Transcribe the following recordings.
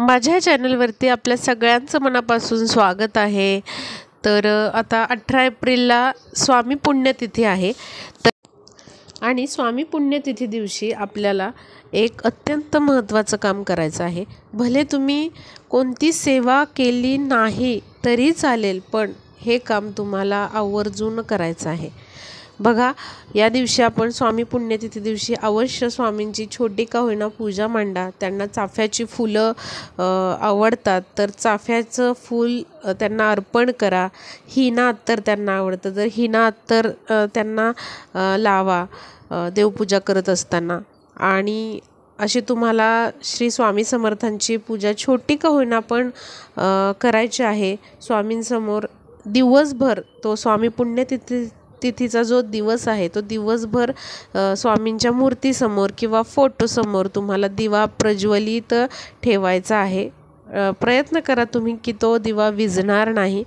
माझ्या चॅनलवरती आपल्या सगळ्यांचं मनापासून स्वागत आहे तर आता अठरा एप्रिलला स्वामी पुण्यतिथी आहे तर आणि स्वामी पुण्यतिथी दिवशी आपल्याला एक अत्यंत महत्त्वाचं काम करायचं आहे भले तुम्ही कोणती सेवा केली नाही तरी चालेल पण हे काम तुम्हाला आवर्जून करायचं आहे बघा या दिवशी आपण स्वामी पुण्यतिथी दिवशी अवश्य स्वामींची छोटी का होईना पूजा मांडा त्यांना चाफ्याची फुलं आवडतात तर चाफ्याचं फूल त्यांना अर्पण करा हिना अत्तर त्यांना आवडतं तर हिना अत्तर त्यांना लावा देवपूजा करत असताना आणि अशी तुम्हाला श्री स्वामी समर्थांची पूजा छोटी का होईना पण करायची आहे स्वामींसमोर दिवसभर तो स्वामी पुण्यतिथी तिथीचा जो दिवस आहे तो दिवसभर स्वामींच्या मूर्तीसमोर किंवा फोटोसमोर तुम्हाला दिवा प्रज्वलित ठेवायचा आहे प्रयत्न करा तुम्ही की तो दिवा विझणार नाही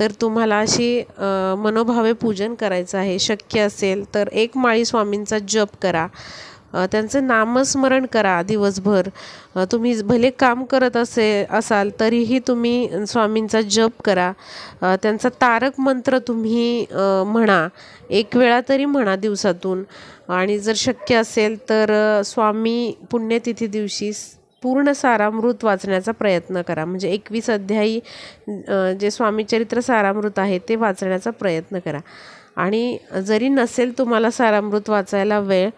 तर तुम्हाला अशी मनोभावे पूजन करायचं आहे शक्य असेल तर एक माळी स्वामींचा जप करा त्यांचं नामस्मरण करा दिवसभर तुम्ही भले काम करत असे असाल तरीही तुम्ही स्वामींचा जप करा त्यांचा तारक मंत्र तुम्ही म्हणा एक वेळा तरी म्हणा दिवसातून आणि जर शक्य असेल तर स्वामी पुण्यतिथी दिवशी पूर्ण सारामृत वाचण्याचा प्रयत्न करा म्हणजे एकवीस अध्यायी जे स्वामीचरित्र सारामृत आहे ते वाचण्याचा प्रयत्न करा आणि जरी नसेल तुम्हाला सारामृत वाचायला वेळ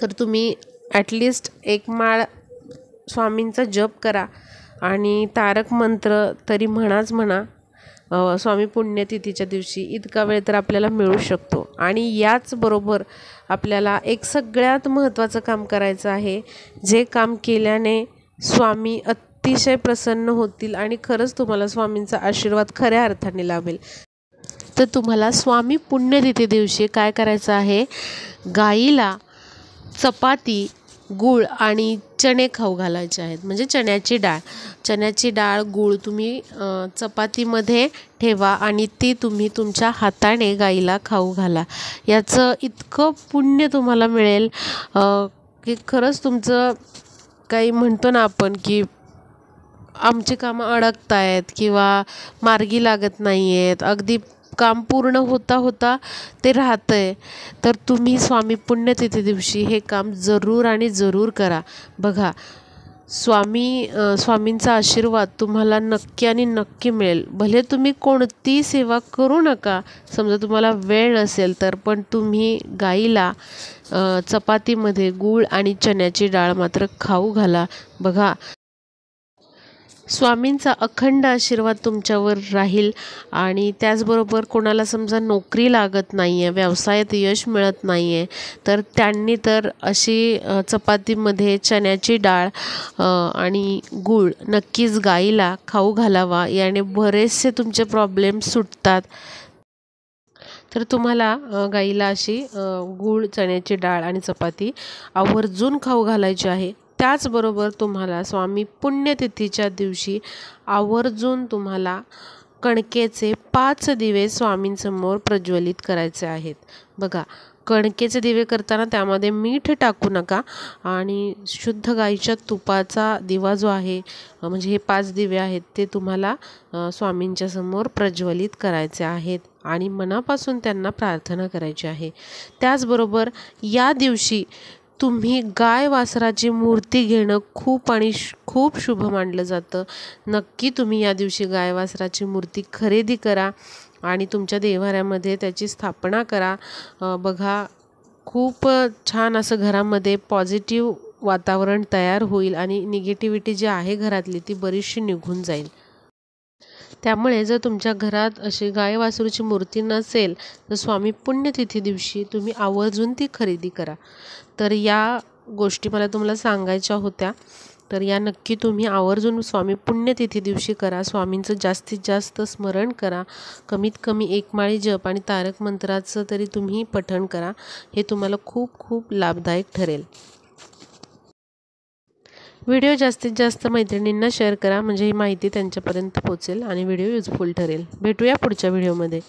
तर तुम्ही ॲटलिस्ट एक माळ स्वामींचा जप करा आणि तारक मंत्र तरी म्हणाच म्हणा स्वामी पुण्यतिथीच्या दिवशी इतका वेळ तर आपल्याला मिळू शकतो आणि याचबरोबर आपल्याला एक सगळ्यात महत्त्वाचं काम करायचं आहे जे काम केल्याने स्वामी अतिशय प्रसन्न होतील आणि खरंच तुम्हाला स्वामींचा आशीर्वाद खऱ्या अर्थाने लाभेल तर तुम्हाला स्वामी पुण्यतिथी दिवशी काय करायचं आहे गाईला चपाती गूळ आणि चणे खाऊ घालायचे आहेत म्हणजे चण्याची डाळ चण्याची डाळ गूळ तुम्ही चपातीमध्ये ठेवा आणि ती तुम्ही तुमच्या हाताने गाईला खाऊ घाला याचं इतकं पुण्य तुम्हाला मिळेल की खरंच तुमचं काही म्हणतो ना आपण की आमची कामं अडकत आहेत किंवा मार्गी लागत नाही आहेत अगदी काम पूर्ण होता होता ते राहतं आहे तर तुम्ही स्वामी पुण्यतिथी दिवशी हे काम जरूर आणि जरूर करा बघा स्वामी स्वामींचा आशीर्वाद तुम्हाला नक्की आणि नक्की मिळेल भले तुम्ही कोणती सेवा करू नका समजा तुम्हाला वेळ नसेल तर पण तुम्ही गाईला चपातीमध्ये गूळ आणि चण्याची डाळ मात्र खाऊ घाला बघा स्वामींचा अखंड आशीर्वाद तुमच्यावर राहील आणि त्याचबरोबर कोणाला समजा नोकरी लागत नाही आहे व्यवसायात यश मिळत नाही आहे तर त्यांनी तर अशी चपातीमध्ये चण्याची डाळ आणि गूळ नक्कीच गाईला खाऊ घालावा याने बरेचसे तुमचे प्रॉब्लेम सुटतात तर तुम्हाला गाईला अशी गूळ चण्याची डाळ आणि चपाती आवर्जून खाऊ घालायची आहे त्याचबरोबर तुम्हाला स्वामी पुण्यतिथीच्या दिवशी आवर्जून तुम्हाला कणकेचे पाच दिवे स्वामींसमोर प्रज्वलित करायचे आहेत बघा कणकेचे दिवे करताना त्यामध्ये मीठ टाकू नका आणि शुद्ध गाईच्या तुपाचा दिवा जो आहे म्हणजे हे पाच दिवे आहेत ते तुम्हाला स्वामींच्या समोर प्रज्वलित करायचे आहेत आणि मनापासून त्यांना प्रार्थना करायची आहे त्याचबरोबर या दिवशी तुम्ही गाय वासराची मूर्ती घेणं खूप आणि खूप शुभ मानलं जातं नक्की तुम्ही या दिवशी गाय वासराची मूर्ती खरेदी करा आणि तुमच्या देव्हाऱ्यामध्ये त्याची स्थापना करा बघा खूप छान असं घरामध्ये पॉझिटिव्ह वातावरण तयार होईल आणि निगेटिव्हिटी जी आहे घरातली ती बरीचशी निघून जाईल त्यामुळे जर तुमच्या घरात अशी गाय वासरूची मूर्ती नसेल तर स्वामी पुण्यतिथी दिवशी तुम्ही आवर्जून ती खरेदी करा तर या गोष्टी मला तुम्हाला सांगायच्या होत्या तर या नक्की तुम्ही आवर्जून स्वामी पुण्यतिथी दिवशी करा स्वामींचं जास्तीत जास्त स्मरण करा कमीत कमी एकमाळी जप आणि तारक मंत्राचं तरी तुम्ही पठण करा हे तुम्हाला खूप खूप लाभदायक ठरेल व्हिडिओ जास्तीत जास्त मैत्रिणींना शेअर करा म्हणजे ही माहिती त्यांच्यापर्यंत पोहोचेल आणि व्हिडिओ युजफुल ठरेल भेटूया पुढच्या व्हिडिओमध्ये